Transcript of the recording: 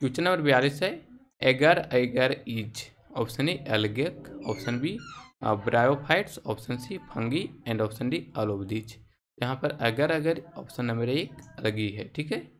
question number बयालीस है agar agar is option A algae option B bryophytes option C fungi and option D अलोबदीज यहाँ पर अगर अगर ऑप्शन नंबर एक लगी है ठीक है